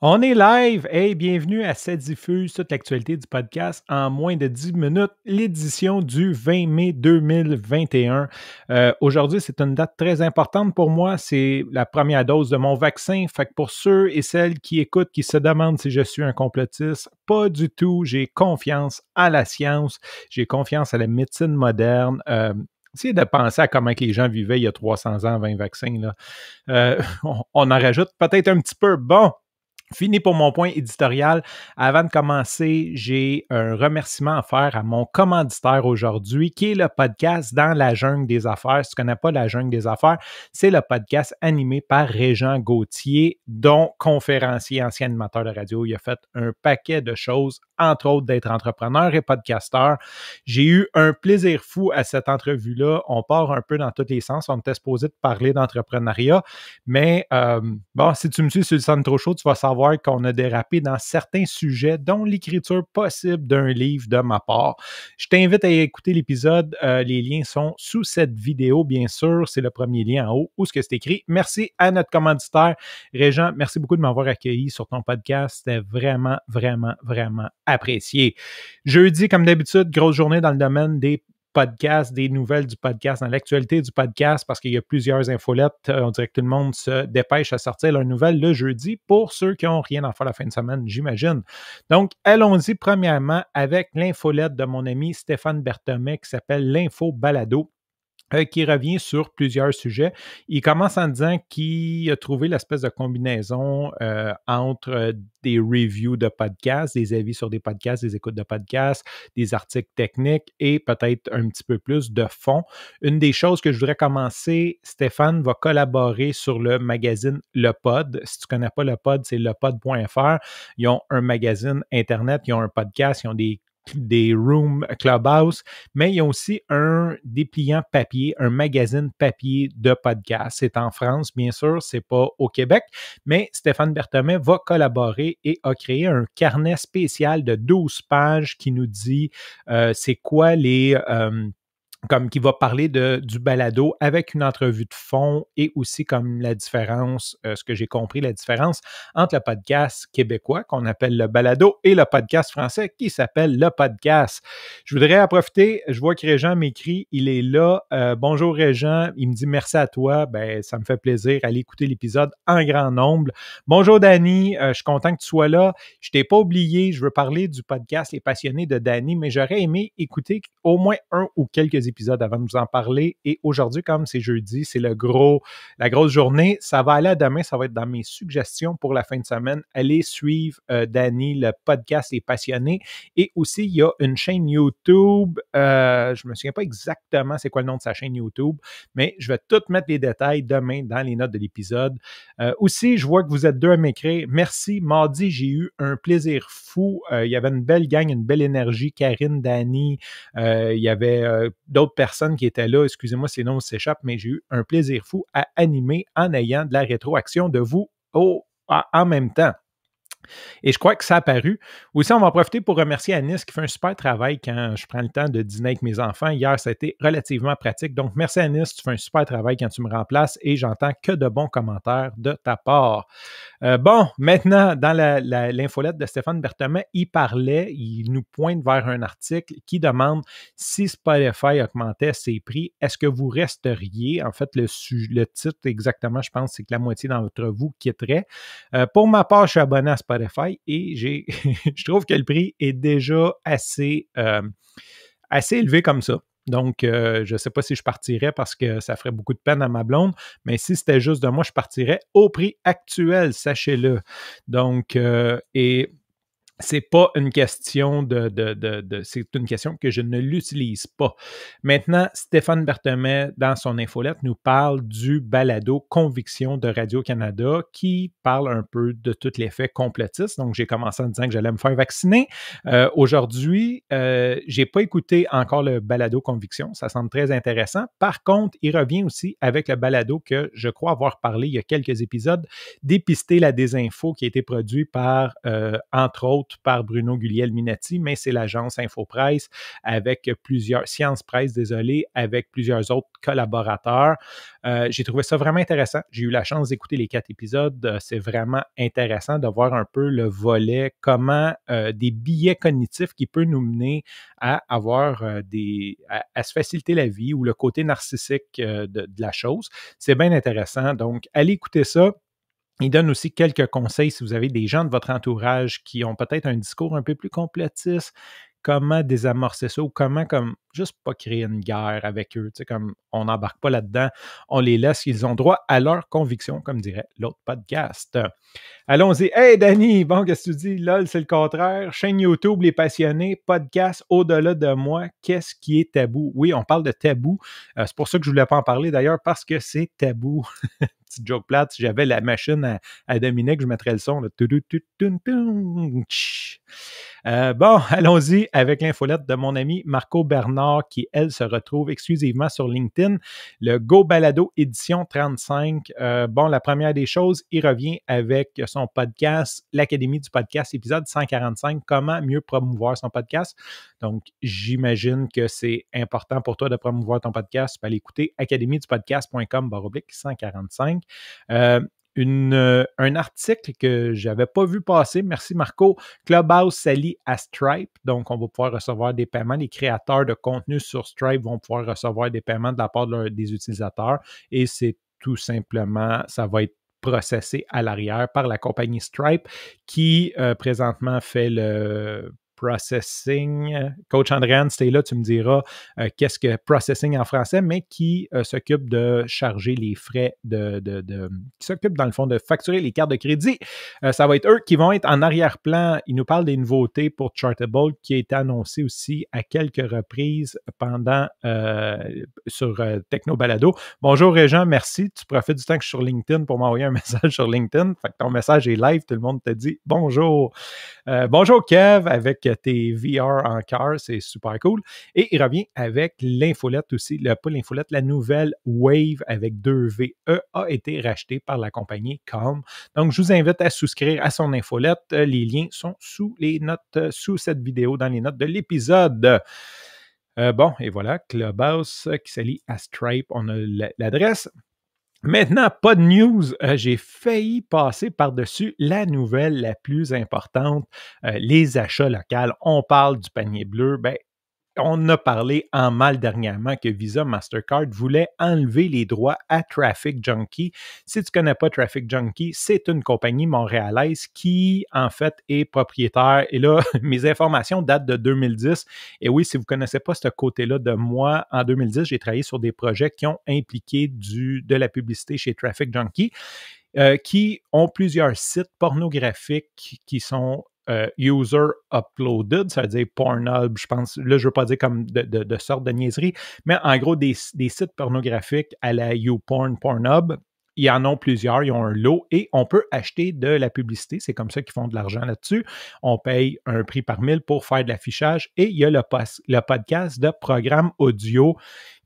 On est live. et bienvenue à cette diffuse toute l'actualité du podcast en moins de 10 minutes, l'édition du 20 mai 2021. Euh, aujourd'hui, c'est une date très importante pour moi. C'est la première dose de mon vaccin. Fait que pour ceux et celles qui écoutent, qui se demandent si je suis un complotiste, pas du tout. J'ai confiance à la science. J'ai confiance à la médecine moderne. Euh, Essayez de penser à comment les gens vivaient il y a 300 ans, 20 vaccins. Là. Euh, on en rajoute peut-être un petit peu. Bon, Fini pour mon point éditorial. Avant de commencer, j'ai un remerciement à faire à mon commanditaire aujourd'hui, qui est le podcast Dans la jungle des affaires. Si tu ne connais pas la jungle des affaires, c'est le podcast animé par Régent Gauthier, dont conférencier, ancien animateur de radio. Il a fait un paquet de choses, entre autres d'être entrepreneur et podcasteur. J'ai eu un plaisir fou à cette entrevue-là. On part un peu dans tous les sens. On était supposé de parler d'entrepreneuriat, mais euh, bon, si tu me suis sur le centre trop chaud, tu vas savoir qu'on a dérapé dans certains sujets, dont l'écriture possible d'un livre de ma part. Je t'invite à écouter l'épisode. Euh, les liens sont sous cette vidéo, bien sûr. C'est le premier lien en haut où ce que c'est écrit. Merci à notre commanditaire, Régent. Merci beaucoup de m'avoir accueilli sur ton podcast. C'était vraiment, vraiment, vraiment apprécié. Jeudi, comme d'habitude, grosse journée dans le domaine des podcast, des nouvelles du podcast, dans l'actualité du podcast, parce qu'il y a plusieurs infolettes. Euh, on dirait que tout le monde se dépêche à sortir leurs nouvelles le jeudi pour ceux qui n'ont rien à faire la fin de semaine, j'imagine. Donc, allons-y premièrement avec l'infolette de mon ami Stéphane Berthomé qui s'appelle l'Info Balado. Euh, qui revient sur plusieurs sujets. Il commence en disant qu'il a trouvé l'espèce de combinaison euh, entre euh, des reviews de podcasts, des avis sur des podcasts, des écoutes de podcasts, des articles techniques et peut-être un petit peu plus de fond. Une des choses que je voudrais commencer, Stéphane va collaborer sur le magazine Le Pod. Si tu ne connais pas Le Pod, c'est lepod.fr. Ils ont un magazine Internet, ils ont un podcast, ils ont des des Room clubhouse, mais il y a aussi un dépliant papier, un magazine papier de podcast. C'est en France, bien sûr, c'est pas au Québec, mais Stéphane Berthomet va collaborer et a créé un carnet spécial de 12 pages qui nous dit euh, c'est quoi les... Euh, comme qui va parler de, du balado avec une entrevue de fond et aussi comme la différence, euh, ce que j'ai compris, la différence entre le podcast québécois qu'on appelle le balado et le podcast français qui s'appelle le podcast. Je voudrais en profiter, je vois que Régent m'écrit, il est là. Euh, bonjour Régent, il me dit merci à toi, ben, ça me fait plaisir, d'aller écouter l'épisode en grand nombre. Bonjour Dani, euh, je suis content que tu sois là. Je t'ai pas oublié, je veux parler du podcast Les passionnés de Dani, mais j'aurais aimé écouter au moins un ou quelques épisodes avant de vous en parler. Et aujourd'hui, comme c'est jeudi, c'est le gros, la grosse journée. Ça va aller demain, ça va être dans mes suggestions pour la fin de semaine. Allez suivre euh, Danny, le podcast est Passionnés. Et aussi, il y a une chaîne YouTube. Euh, je ne me souviens pas exactement c'est quoi le nom de sa chaîne YouTube, mais je vais tout mettre les détails demain dans les notes de l'épisode. Euh, aussi, je vois que vous êtes deux à m'écrire. Merci. Mardi, j'ai eu un plaisir fou. Euh, il y avait une belle gang, une belle énergie. Karine, Danny, il y avait d'autres personnes qui étaient là. Excusez-moi si noms s'échappent, mais j'ai eu un plaisir fou à animer en ayant de la rétroaction de vous au, en même temps. Et je crois que ça a paru. Aussi, on va en profiter pour remercier Anis qui fait un super travail quand je prends le temps de dîner avec mes enfants. Hier, ça a été relativement pratique. Donc, merci Anis, tu fais un super travail quand tu me remplaces et j'entends que de bons commentaires de ta part. Euh, bon, maintenant, dans l'infolette de Stéphane Berthemet, il parlait, il nous pointe vers un article qui demande si Spotify augmentait ses prix, est-ce que vous resteriez? En fait, le, titre exactement, je pense, c'est que la moitié d'entre vous quitterait. Euh, pour ma part, je suis abonné à Spotify et je trouve que le prix est déjà assez, euh, assez élevé comme ça. Donc, euh, je ne sais pas si je partirais parce que ça ferait beaucoup de peine à ma blonde, mais si c'était juste de moi, je partirais au prix actuel, sachez-le. Donc, euh, et c'est pas une question de, de, de, c'est une question que je ne l'utilise pas. Maintenant, Stéphane Berthemet, dans son infolette, nous parle du balado Conviction de Radio-Canada qui parle un peu de les faits complotistes. Donc, j'ai commencé en disant que j'allais me faire vacciner. Euh, aujourd'hui, euh, j'ai pas écouté encore le balado Conviction. Ça semble très intéressant. Par contre, il revient aussi avec le balado que je crois avoir parlé il y a quelques épisodes, Dépister la désinfo qui a été produit par, euh, entre autres, par Bruno Guglielminetti, mais c'est l'agence InfoPresse avec plusieurs, Science Presse, désolé, avec plusieurs autres collaborateurs. Euh, j'ai trouvé ça vraiment intéressant. J'ai eu la chance d'écouter les quatre épisodes. Euh, c'est vraiment intéressant de voir un peu le volet, comment euh, des billets cognitifs qui peuvent nous mener à avoir des, à, se faciliter la vie ou le côté narcissique de, de la chose. C'est bien intéressant. Donc, allez écouter ça. Il donne aussi quelques conseils si vous avez des gens de votre entourage qui ont peut-être un discours un peu plus complotiste, comment désamorcer ça ou comment comme juste pas créer une guerre avec eux, tu sais, comme on n'embarque pas là-dedans, on les laisse, ils ont droit à leur conviction, comme dirait l'autre podcast. Allons-y. Hey Danny, bon, qu'est-ce que tu dis? LOL, c'est le contraire. Chaîne YouTube, les passionnés, podcast au-delà de moi, qu'est-ce qui est tabou? Oui, on parle de tabou. Euh, c'est pour ça que je ne voulais pas en parler d'ailleurs, parce que c'est tabou. petite joke plate, si j'avais la machine à, dominer Dominique, je mettrais le son. Euh, bon, allons-y avec l'infolette de mon ami Marco Bernard, qui, elle, se retrouve exclusivement sur LinkedIn. Le Go Balado édition 35. Euh, bon, la première des choses, il revient avec son podcast, l'Académie du podcast, épisode 145, comment mieux promouvoir son podcast. Donc, j'imagine que c'est important pour toi de promouvoir ton podcast. Tu peux aller écouter baroblique 145. Euh, euh, un article que je n'avais pas vu passer. Merci Marco. Clubhouse s'allie à Stripe, donc on va pouvoir recevoir des paiements. Les créateurs de contenu sur Stripe vont pouvoir recevoir des paiements de la part des utilisateurs et c'est tout simplement, ça va être processé à l'arrière par la compagnie Stripe qui euh, présentement fait le Processing. Euh, Coach Andréane, si tu là, tu me diras euh, qu'est-ce que Processing en français, mais qui euh, s'occupe de charger les frais, de, qui s'occupe dans le fond de facturer les cartes de crédit. ça va être eux qui vont être en arrière-plan. Ils nous parlent des nouveautés pour Chartable qui a été annoncé aussi à quelques reprises pendant sur Techno Balado. Bonjour Réjean, merci. Tu profites du temps que je suis sur LinkedIn pour m'envoyer un message sur LinkedIn. Fait ton message est live, tout le monde te dit bonjour. bonjour Kev avec que tes VR en cœur, c'est super cool. Et il revient avec l'infolette aussi, le, pas l'infolette, la nouvelle Wave avec deux VE a été rachetée par la compagnie Calm. Donc, je vous invite à souscrire à son infolette. Euh, les liens sont sous les notes, euh, sous cette vidéo, dans les notes de l'épisode. Euh, bon, et voilà, Clubhouse qui s'allie à Stripe. On a l'adresse. Maintenant, pas de news. Euh, j'ai failli passer par-dessus la nouvelle la plus importante, euh, les achats locaux. On parle du panier bleu. Ben, on a parlé en mal dernièrement que Visa Mastercard voulait enlever les droits à Traffic Junkie. Si tu ne connais pas Traffic Junkie, c'est une compagnie montréalaise qui, en fait, est propriétaire. Et là, mes informations datent de 2010. Et oui, si vous ne connaissez pas ce côté-là de moi, en 2010, j'ai travaillé sur des projets qui ont impliqué du, de la publicité chez Traffic Junkie. Euh, qui ont plusieurs sites pornographiques qui sont euh, user uploaded, ça veut dire Pornhub, je pense. Là, je veux pas dire comme de, sorte de niaiserie, mais en gros, des, sites pornographiques à la YouPorn, Pornhub, il y en ont plusieurs, ils ont un lot et on peut acheter de la publicité. C'est comme ça qu'ils font de l'argent là-dessus. On paye un prix par mille pour faire de l'affichage et il y a le, podcast de programme audio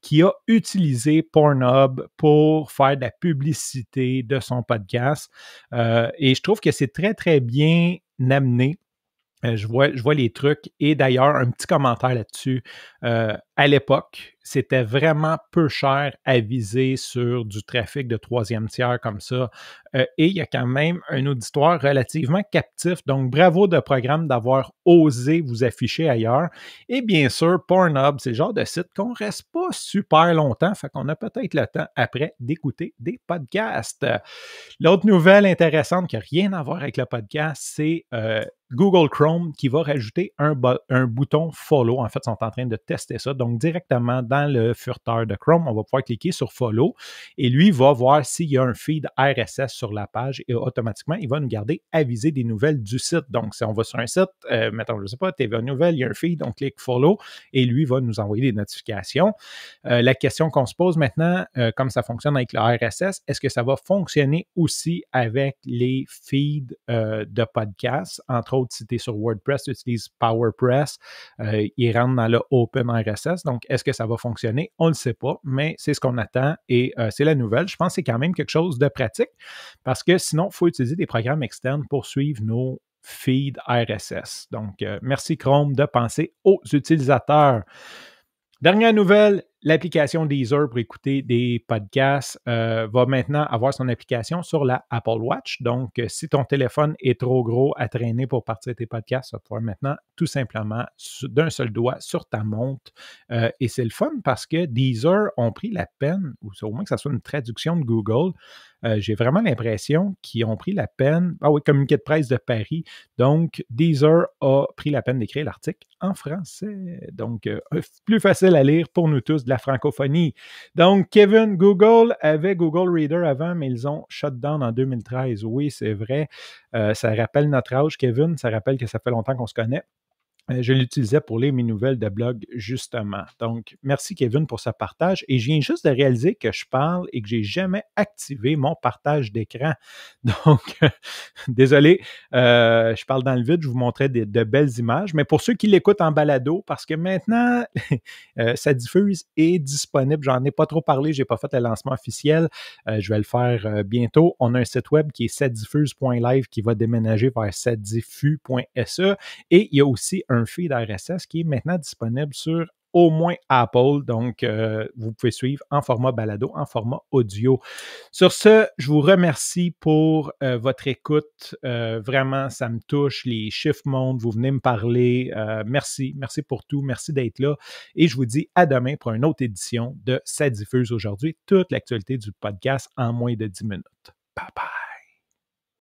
qui a utilisé Pornhub pour faire de la publicité de son podcast. Euh, et je trouve que c'est très, très bien amené. Euh, je vois, je vois les trucs. Et d'ailleurs, un petit commentaire là-dessus. Euh, à l'époque, c'était vraiment peu cher à viser sur du trafic de troisième tiers comme ça. Euh, et il y a quand même un auditoire relativement captif. Donc, bravo de programme d'avoir osé vous afficher ailleurs. Et bien sûr, Pornhub, c'est le genre de site qu'on ne reste pas super longtemps. Fait qu'on a peut-être le temps après d'écouter des podcasts. L'autre nouvelle intéressante qui n'a rien à voir avec le podcast, c'est euh, Google Chrome qui va rajouter un, bouton follow. En fait, ils sont en train de tester ça directement dans le furteur de Chrome, on va pouvoir cliquer sur Follow et lui va voir s'il y a un feed RSS sur la page et automatiquement, il va nous garder avisé des nouvelles du site. Donc, si on va sur un site, euh, mettons, je ne sais pas, TVA Nouvelle, il y a un feed, on clique Follow et lui va nous envoyer des notifications. Euh, la question qu'on se pose maintenant, euh, comme ça fonctionne avec le RSS, est-ce que ça va fonctionner aussi avec les feeds de podcasts? Entre autres, si tu es sur WordPress, tu utilises PowerPress, il rentre dans le Open RSS. Donc, est-ce que ça va fonctionner? On ne le sait pas, mais c'est ce qu'on attend et euh, c'est la nouvelle. Je pense que c'est quand même quelque chose de pratique parce que sinon, il faut utiliser des programmes externes pour suivre nos feeds RSS. Donc, euh, merci Chrome de penser aux utilisateurs. Dernière nouvelle, l'application Deezer pour écouter des podcasts euh, va maintenant avoir son application sur la Apple Watch. Donc, euh, si ton téléphone est trop gros à traîner pour partir tes podcasts, ça va pouvoir maintenant tout simplement d'un seul doigt sur ta montre. Euh, et c'est le fun parce que Deezer ont pris la peine, ou au moins que ça soit une traduction de Google, j'ai vraiment l'impression qu'ils ont pris la peine. Ah oui, communiqué de presse de Paris. Donc, Deezer a pris la peine d'écrire l'article en français. Donc, plus facile à lire pour nous tous la francophonie. Donc, Kevin, Google avait Google Reader avant, mais ils ont shut down en 2013. Oui, c'est vrai. Euh, ça rappelle notre âge, Kevin. Ça rappelle que ça fait longtemps qu'on se connaît. Euh, je l'utilisais pour lire mes nouvelles de blog, justement. Donc, merci Kevin pour ce partage. Et je viens juste de réaliser que je parle et que j'ai jamais activé mon partage d'écran. Donc, désolé, euh, je parle dans le vide, je vous montrais de belles images. Mais pour ceux qui l'écoutent en balado, parce que maintenant, Sadiffuse euh, est disponible. J'en ai pas trop parlé, j'ai pas fait le lancement officiel. je vais le faire bientôt. On a un site web qui est sadiffuse.live qui va déménager vers sadiffu.se. Et il y a aussi un feed RSS qui est maintenant disponible sur au moins Apple. Donc, euh, vous pouvez suivre en format balado, en format audio. Sur ce, je vous remercie pour euh, votre écoute. Euh, vraiment, ça me touche. Les chiffres montent. Vous venez me parler. merci. Merci pour tout. Merci d'être là. Et je vous dis à demain pour une autre édition de Ça diffuse aujourd'hui. Toute l'actualité du podcast en moins de 10 minutes. Bye bye.